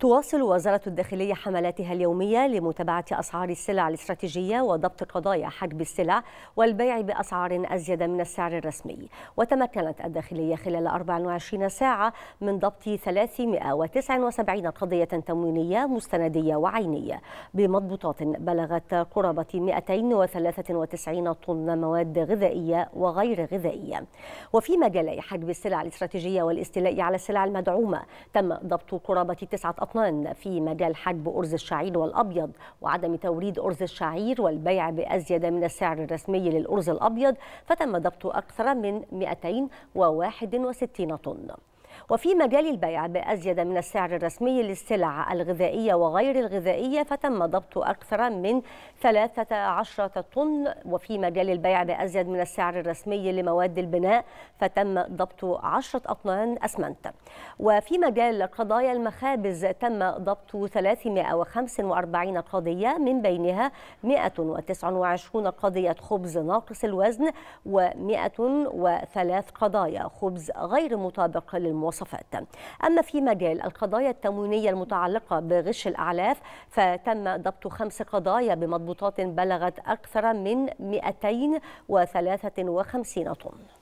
تواصل وزارة الداخلية حملاتها اليومية لمتابعة أسعار السلع الاستراتيجية وضبط قضايا حجب السلع والبيع بأسعار أزيد من السعر الرسمي وتمكنت الداخلية خلال 24 ساعة من ضبط 379 قضية تموينية مستندية وعينية بمضبوطات بلغت قرابة 293 طن مواد غذائية وغير غذائية وفي مجالي حجب السلع الاستراتيجية والاستيلاء على السلع المدعومة تم ضبط قرابة 9 الأطنان في مجال حجب أرز الشعير والأبيض وعدم توريد أرز الشعير والبيع بأزيد من السعر الرسمي للأرز الأبيض فتم ضبط أكثر من 261 طن وفي مجال البيع بأزيد من السعر الرسمي للسلع الغذائية وغير الغذائية فتم ضبط أكثر من 13 طن وفي مجال البيع بأزيد من السعر الرسمي لمواد البناء فتم ضبط 10 أطنان أسمنت وفي مجال قضايا المخابز تم ضبط 345 قضية من بينها 129 قضية خبز ناقص الوزن و103 قضايا خبز غير مطابق للمواصفات المواصفات أما في مجال القضايا التموينية المتعلقة بغش الأعلاف فتم ضبط خمس قضايا بمضبوطات بلغت أكثر من 253 طن